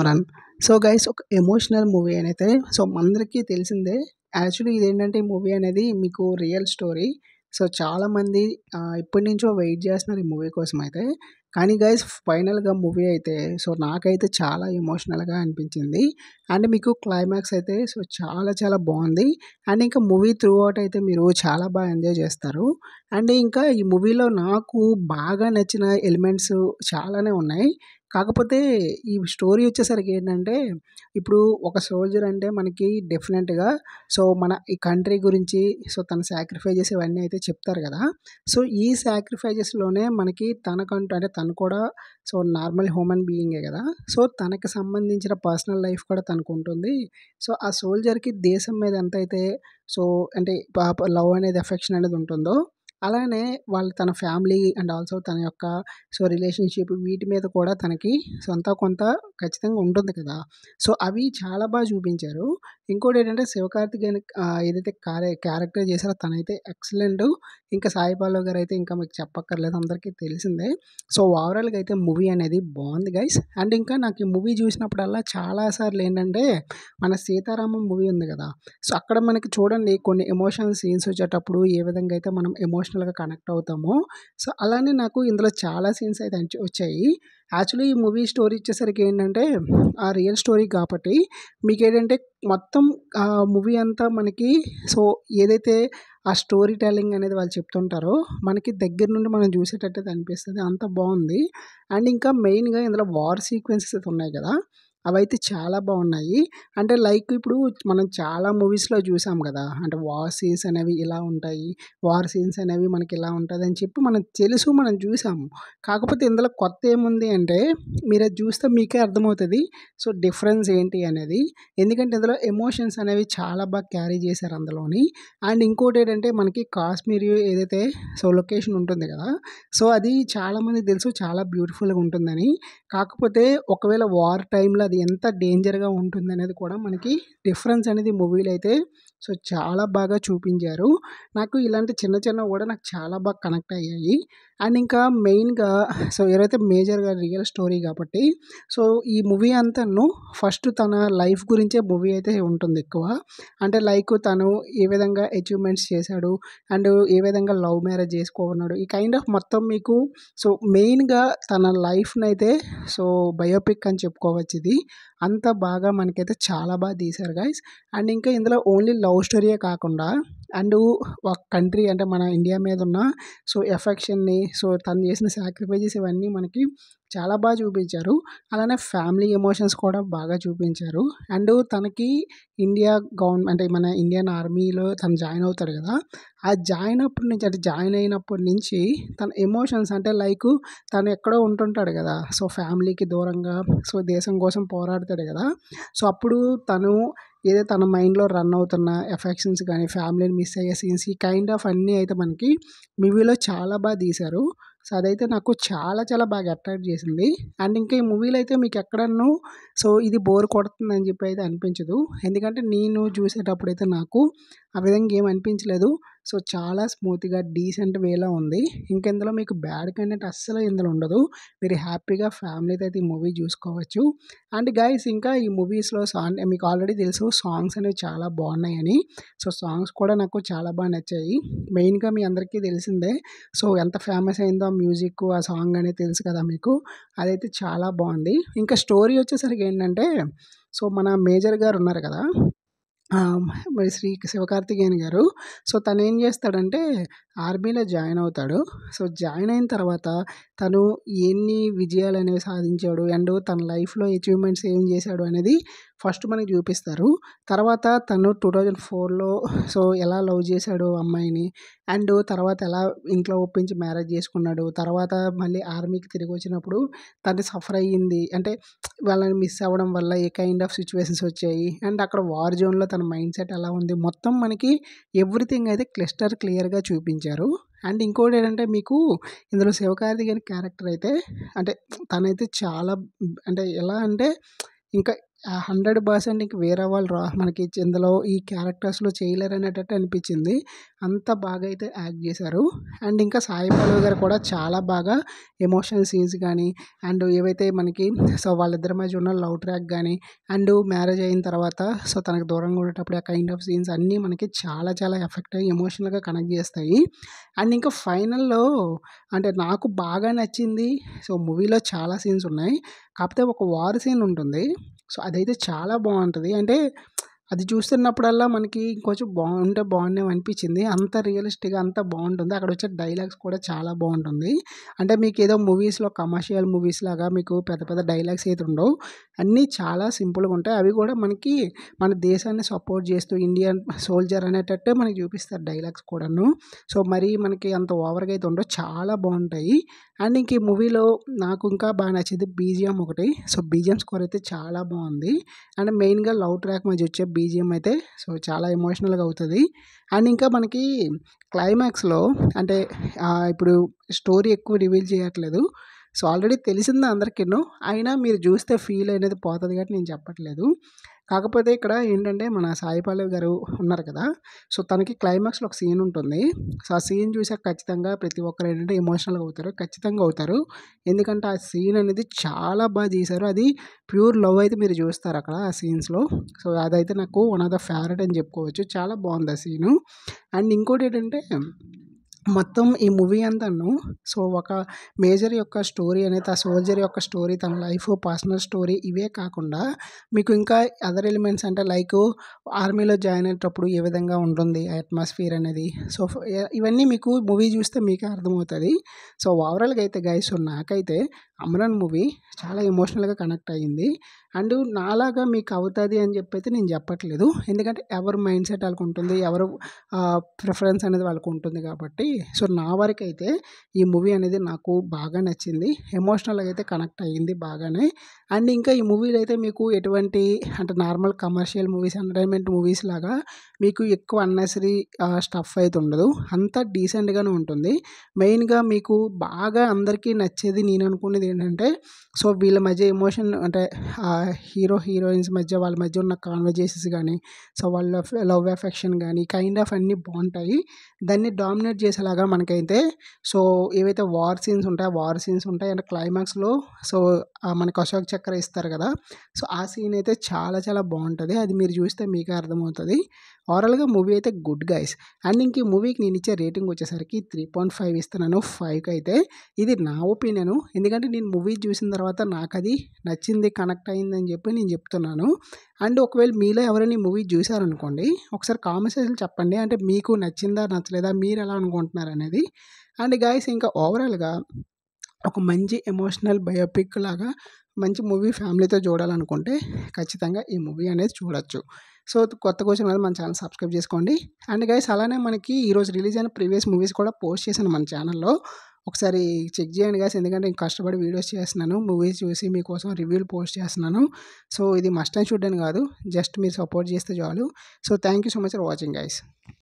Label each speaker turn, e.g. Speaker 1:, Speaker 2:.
Speaker 1: ఆత్మరన్ so guys ఒక emotional movie అయితే so అందరికీ తెలిసిందే యాక్చువల్లీ ఇదేంటంటే ఈ మూవీ అనేది మీకు రియల్ స్టోరీ సో చాలామంది ఇప్పటి నుంచో వెయిట్ చేస్తున్నారు ఈ మూవీ కోసం అయితే కానీ గైస్ ఫైనల్గా మూవీ అయితే సో నాకైతే చాలా ఎమోషనల్గా అనిపించింది అండ్ మీకు క్లైమాక్స్ అయితే సో చాలా చాలా బాగుంది అండ్ ఇంకా మూవీ త్రూ అవుట్ అయితే మీరు చాలా బాగా ఎంజాయ్ చేస్తారు అండ్ ఇంకా ఈ మూవీలో నాకు బాగా నచ్చిన ఎలిమెంట్స్ చాలానే ఉన్నాయి కాకపోతే ఈ స్టోరీ వచ్చేసరికి ఏంటంటే ఇప్పుడు ఒక సోల్జర్ అంటే మనకి డెఫినెట్గా సో మన ఈ కంట్రీ గురించి సో తన సాక్రిఫైజెస్ ఇవన్నీ అయితే చెప్తారు కదా సో ఈ సాక్రిఫైజెస్లోనే మనకి తనకంటూ అంటే తను కూడా సో నార్మల్ హ్యూమన్ బీయింగే కదా సో తనకి సంబంధించిన పర్సనల్ లైఫ్ కూడా తనకు ఉంటుంది సో ఆ సోల్జర్కి దేశం మీద ఎంత అయితే సో అంటే లవ్ అనేది ఎఫెక్షన్ అనేది ఉంటుందో అలానే వాళ్ళు తన ఫ్యామిలీ అండ్ ఆల్సో తన యొక్క సో రిలేషన్షిప్ వీటి మీద కూడా తనకి సొంత కొంత ఖచ్చితంగా ఉంటుంది కదా సో అవి చాలా బాగా చూపించారు ఇంకోటి ఏంటంటే శివకార్తికేయన్ ఏదైతే క్యారె క్యారెక్టర్ చేశారో తనైతే ఎక్సలెంట్ ఇంకా సాయి గారు అయితే ఇంకా మీకు చెప్పక్కర్లేదు అందరికీ తెలిసిందే సో ఓవరాల్గా అయితే మూవీ అనేది బాగుంది గైస్ అండ్ ఇంకా నాకు ఈ మూవీ చూసినప్పుడల్లా చాలాసార్లు ఏంటంటే మన సీతారామం మూవీ ఉంది కదా సో అక్కడ మనకి చూడండి కొన్ని ఎమోషనల్ సీన్స్ వచ్చేటప్పుడు ఏ విధంగా అయితే మనం ఎమోషన్ ఎమోషనల్గా కనెక్ట్ అవుతాము సో అలానే నాకు ఇందులో చాలా సీన్స్ అయితే వచ్చాయి యాక్చువల్లీ ఈ మూవీ స్టోరీ ఇచ్చేసరికి ఏంటంటే ఆ రియల్ స్టోరీ కాబట్టి మీకు ఏంటంటే మొత్తం ఆ మూవీ అంతా మనకి సో ఏదైతే ఆ స్టోరీ టెల్లింగ్ అనేది వాళ్ళు చెప్తుంటారో మనకి దగ్గర నుండి మనం చూసేటట్టు అనిపిస్తుంది అంత బాగుంది అండ్ ఇంకా మెయిన్గా ఇందులో వార్ సీక్వెన్సెస్ అయితే ఉన్నాయి కదా అవైతే చాలా బాగున్నాయి అంటే లైక్ ఇప్పుడు మనం చాలా మూవీస్లో చూసాం కదా అంటే వార్ సీన్స్ అనేవి ఇలా ఉంటాయి వార్ సీన్స్ అనేవి మనకి ఇలా ఉంటుంది అని చెప్పి మనం తెలుసు మనం చూసాము కాకపోతే ఇందులో కొత్త ఏముంది అంటే మీరు అది చూస్తే మీకే అర్థమవుతుంది సో డిఫరెన్స్ ఏంటి అనేది ఎందుకంటే ఇందులో ఎమోషన్స్ అనేవి చాలా బాగా క్యారీ చేశారు అందులోని అండ్ ఇంకోటి ఏంటంటే మనకి కాశ్మీర్ ఏదైతే సో లొకేషన్ ఉంటుంది కదా సో అది చాలామంది తెలుసు చాలా బ్యూటిఫుల్గా ఉంటుందని కాకపోతే ఒకవేళ వార్ టైంలో అది ఎంత డేంజర్గా ఉంటుంది అనేది కూడా మనకి డిఫరెన్స్ అనేది మూవీలో అయితే సో చాలా బాగా చూపించారు నాకు ఇలాంటి చిన్న చిన్న కూడా నాకు చాలా బాగా కనెక్ట్ అయ్యాయి అండ్ ఇంకా మెయిన్గా సో ఎవరైతే మేజర్గా రియల్ స్టోరీ కాబట్టి సో ఈ మూవీ అంతాను ఫస్ట్ తన లైఫ్ గురించే మూవీ అయితే ఉంటుంది ఎక్కువ అంటే లైక్ తను ఏ విధంగా అచీవ్మెంట్స్ చేశాడు అండ్ ఏ విధంగా లవ్ మ్యారేజ్ చేసుకోవన్నాడు ఈ కైండ్ ఆఫ్ మొత్తం మీకు సో మెయిన్గా తన లైఫ్ని అయితే సో బయోపిక్ అని చెప్పుకోవచ్చు ఇది అంత బాగా మనకైతే చాలా బాగా తీశారు గైస్ అండ్ ఇంకా ఇందులో ఓన్లీ లవ్ స్టోరీయే కాకుండా అండ్ ఒక కంట్రీ అంటే మన ఇండియా మీద ఉన్న సో ఎఫెక్షన్ని సో తను చేసిన సాక్రిఫైజెస్ ఇవన్నీ మనకి చాలా బాగా చూపించారు అలానే ఫ్యామిలీ ఎమోషన్స్ కూడా బాగా చూపించారు అండ్ తనకి ఇండియా గవర్నమెంట్ అంటే మన ఇండియన్ ఆర్మీలో తను జాయిన్ అవుతాడు కదా ఆ జాయిన్ అప్పటి నుంచి అంటే జాయిన్ అయినప్పటి నుంచి తన ఎమోషన్స్ అంటే లైక్ తను ఎక్కడో ఉంటుంటాడు కదా సో ఫ్యామిలీకి దూరంగా సో దేశం కోసం పోరాడతాడు కదా సో అప్పుడు తను ఏదో తన మైండ్లో రన్ అవుతున్న ఎఫెక్షన్స్ కానీ ఫ్యామిలీని మిస్ అయ్యే సీన్స్ ఈ కైండ్ ఆఫ్ అన్నీ అయితే మనకి మూవీలో చాలా బాగా తీశారు సో అదైతే నాకు చాలా చాలా బాగా అట్రాక్ట్ చేసింది అండ్ ఇంకా ఈ మూవీలు అయితే మీకు ఎక్కడన్నో సో ఇది బోర్ కొడుతుంది అని చెప్పి అయితే అనిపించదు ఎందుకంటే నేను చూసేటప్పుడు అయితే నాకు ఆ విధంగా ఏం అనిపించలేదు సో చాలా స్మూత్గా డీసెంట్ వేలో ఉంది ఇంకెందులో మీకు బ్యాడ్ కంటెంట్ అస్సలు ఇందులో ఉండదు మీరు హ్యాపీగా ఫ్యామిలీతో అయితే ఈ మూవీ చూసుకోవచ్చు అండ్ గైస్ ఇంకా ఈ మూవీస్లో సాంగ్ మీకు ఆల్రెడీ తెలుసు సాంగ్స్ అనేవి చాలా బాగున్నాయని సో సాంగ్స్ కూడా నాకు చాలా బాగా నచ్చాయి మెయిన్గా మీ అందరికీ తెలిసిందే సో ఎంత ఫేమస్ అయిందో ఆ మ్యూజిక్ ఆ సాంగ్ అనేది తెలుసు కదా మీకు అదైతే చాలా బాగుంది ఇంకా స్టోరీ వచ్చేసరికి ఏంటంటే సో మన మేజర్ గారు ఉన్నారు కదా మరి శ్రీ శివకార్తికేయన్ గారు సో తను ఏం చేస్తాడంటే ఆర్మీలో జాయిన్ అవుతాడు సో జాయిన్ అయిన తర్వాత తను ఎన్ని విజయాలు అనేవి సాధించాడు అండ్ తన లైఫ్లో అచీవ్మెంట్స్ ఏం చేశాడు అనేది ఫస్ట్ మనకి చూపిస్తారు తర్వాత తను టూ థౌజండ్ ఫోర్లో సో ఎలా లవ్ చేశాడు అమ్మాయిని అండ్ తర్వాత ఎలా ఇంట్లో ఒప్పించి మ్యారేజ్ చేసుకున్నాడు తర్వాత మళ్ళీ ఆర్మీకి తిరిగి వచ్చినప్పుడు తను సఫర్ అయ్యింది అంటే వాళ్ళని మిస్ అవ్వడం వల్ల ఏ కైండ్ ఆఫ్ సిచ్యువేషన్స్ వచ్చాయి అండ్ అక్కడ వార్ జోన్లో తన మైండ్ సెట్ ఎలా ఉంది మొత్తం మనకి ఎవ్రీథింగ్ అయితే క్లిస్టర్ క్లియర్గా చూపించాడు ఇచ్చారు అండ్ ఇంకోటి ఏంటంటే మీకు ఇందులో శివకార్తి గారి క్యారెక్టర్ అయితే అంటే తనైతే చాలా అంటే ఎలా అంటే ఇంకా హండ్రెడ్ పర్సెంట్ ఇంక వేరే వాళ్ళు రా మనకి ఇందులో ఈ క్యారెక్టర్స్లో చేయలేరు అనేటట్టు అనిపించింది అంత బాగా అయితే యాక్ట్ చేశారు అండ్ ఇంకా సాయి పల్లవి గారు కూడా చాలా బాగా ఎమోషనల్ సీన్స్ కానీ అండ్ ఏవైతే మనకి సో వాళ్ళిద్దరి మధ్య ఉన్న లవ్ ట్రాక్ కానీ అండ్ మ్యారేజ్ అయిన తర్వాత సో తనకు దూరంగా ఉండేటప్పుడు ఆ కైండ్ ఆఫ్ సీన్స్ అన్నీ మనకి చాలా చాలా ఎఫెక్ట్ అయ్యి ఎమోషనల్గా కనెక్ట్ చేస్తాయి అండ్ ఇంకా ఫైనల్లో అంటే నాకు బాగా నచ్చింది సో మూవీలో చాలా సీన్స్ ఉన్నాయి కాకపోతే ఒక వార్ సీన్ ఉంటుంది సో అదైతే చాలా బాగుంటుంది అంటే అది చూస్తున్నప్పుడల్లా మనకి ఇంకొంచెం బాగుంటే బాగుండే అనిపించింది అంత రియలిస్టిక్గా అంత బాగుంటుంది అక్కడ వచ్చే డైలాగ్స్ కూడా చాలా బాగుంటుంది అంటే మీకు ఏదో మూవీస్లో కమర్షియల్ మూవీస్ లాగా మీకు పెద్ద పెద్ద డైలాగ్స్ అయితే ఉండవు అన్నీ చాలా సింపుల్గా ఉంటాయి అవి కూడా మనకి మన దేశాన్ని సపోర్ట్ చేస్తూ ఇండియన్ సోల్జర్ అనేటట్టే మనకి చూపిస్తారు డైలాగ్స్ కూడాను సో మరీ మనకి అంత ఓవర్గా అయితే ఉండవు చాలా బాగుంటాయి అండ్ ఇంక ఈ మూవీలో నాకు ఇంకా బాగా నచ్చింది బీజిఎం ఒకటి సో బీజిఎం స్కోర్ అయితే చాలా బాగుంది అండ్ మెయిన్గా లవ్ ట్రాక్ మధ్య వచ్చే బీజిఎం అయితే సో చాలా ఎమోషనల్గా అవుతుంది అండ్ ఇంకా మనకి క్లైమాక్స్లో అంటే ఇప్పుడు స్టోరీ ఎక్కువ రివీల్ చేయట్లేదు సో ఆల్రెడీ తెలిసింది అందరికీనో అయినా మీరు చూస్తే ఫీల్ అనేది పోతుంది కాబట్టి నేను చెప్పట్లేదు కాకపోతే ఇక్కడ ఏంటంటే మన సాయి గారు ఉన్నారు కదా సో తనకి క్లైమాక్స్లో ఒక సీన్ ఉంటుంది సో ఆ సీన్ చూసాక ఖచ్చితంగా ప్రతి ఒక్కరు ఏంటంటే ఎమోషనల్గా అవుతారు ఖచ్చితంగా అవుతారు ఎందుకంటే ఆ సీన్ అనేది చాలా బాగా తీశారు అది ప్యూర్ లవ్ అయితే మీరు చూస్తారు అక్కడ ఆ సీన్స్లో సో అదైతే నాకు వన్ ఆఫ్ ద ఫేవరెట్ అని చెప్పుకోవచ్చు చాలా బాగుంది ఆ సీను అండ్ ఇంకోటి ఏంటంటే మొత్తం ఈ మూవీ అంతాను సో ఒక మేజర్ యొక్క స్టోరీ అనేది ఆ సోల్జర్ యొక్క స్టోరీ తన లైఫ్ పర్సనల్ స్టోరీ ఇవే కాకుండా మీకు ఇంకా అదర్ ఎలిమెంట్స్ అంటే లైక్ ఆర్మీలో జాయిన్ అయ్యేటప్పుడు ఏ విధంగా ఉంటుంది అట్మాస్ఫియర్ అనేది సో ఇవన్నీ మీకు మూవీ చూస్తే మీకు అర్థమవుతుంది సో ఓవరాల్గా అయితే గైస్ నాకైతే అమరన్ మూవీ చాలా ఎమోషనల్గా కనెక్ట్ అయ్యింది అండ్ నాలాగా మీకు అవుతుంది అని చెప్పైతే నేను చెప్పట్లేదు ఎందుకంటే ఎవరు మైండ్ సెట్ వాళ్ళకు ఉంటుంది ఎవరు ప్రిఫరెన్స్ అనేది వాళ్ళకు ఉంటుంది కాబట్టి సో నా వరకు అయితే ఈ మూవీ అనేది నాకు బాగా నచ్చింది ఎమోషనల్గా అయితే కనెక్ట్ అయ్యింది బాగానే అండ్ ఇంకా ఈ మూవీలు అయితే మీకు ఎటువంటి అంటే normal commercial movies entertainment movies లాగా మీకు ఎక్కువ అన్నెసరీ స్టఫ్ అయితే ఉండదు అంతా డీసెంట్గానే ఉంటుంది మెయిన్గా మీకు బాగా అందరికీ నచ్చేది నేను అనుకునేది ఏంటంటే సో వీళ్ళ మధ్య ఎమోషన్ అంటే హీరో హీరోయిన్స్ మధ్య వాళ్ళ మధ్య ఉన్న కాన్వర్జేషన్స్ కానీ సో వాళ్ళ లవ్ ఎఫెక్షన్ కానీ కైండ్ ఆఫ్ అన్నీ బాగుంటాయి దాన్ని డామినేట్ చేసేలాగా మనకైతే సో ఏవైతే వార్ సీన్స్ ఉంటాయో వార్ సీన్స్ ఉంటాయి అంటే క్లైమాక్స్లో సో మనకు అశోక్ చక్ర ఇస్తారు కదా సో ఆ సీన్ అయితే చాలా చాలా బాగుంటుంది అది మీరు చూస్తే మీకే అర్థమవుతుంది ఓవరాల్గా మూవీ అయితే గుడ్ గైస్ అండ్ ఇంక ఈ మూవీకి నేను ఇచ్చే రేటింగ్ వచ్చేసరికి త్రీ పాయింట్ ఫైవ్ ఇస్తున్నాను ఫైవ్కి అయితే ఇది నా ఒపీనియను ఎందుకంటే నేను మూవీ చూసిన తర్వాత నాకు అది నచ్చింది కనెక్ట్ అయిందని చెప్పి నేను చెప్తున్నాను అండ్ ఒకవేళ మీలో ఎవరైనా మూవీ చూశారనుకోండి ఒకసారి కామెంట్ చెప్పండి అంటే మీకు నచ్చిందా నచ్చలేదా మీరు ఎలా అనుకుంటున్నారు అనేది అండ్ గాయస్ ఇంకా ఓవరాల్గా ఒక మంచి ఎమోషనల్ బయోపిక్ లాగా మంచి మూవీ ఫ్యామిలీతో చూడాలనుకుంటే ఖచ్చితంగా ఈ మూవీ అనేది చూడొచ్చు సో కొత్త క్వశ్చన్ అనేది మన ఛానల్ సబ్స్క్రైబ్ చేసుకోండి అండ్ గైస్ అలానే మనకి ఈరోజు రిలీజ్ అయిన ప్రీవియస్ మూవీస్ కూడా పోస్ట్ చేశాను మన ఛానల్లో ఒకసారి చెక్ చేయండి గాస్ ఎందుకంటే నేను కష్టపడి వీడియోస్ చేస్తున్నాను మూవీస్ చూసి మీకోసం రివ్యూలు పోస్ట్ చేస్తున్నాను సో ఇది మస్ట్ అండ్ షుడ్ అని కాదు జస్ట్ మీరు సపోర్ట్ చేస్తే చాలు so thank you so much for watching guys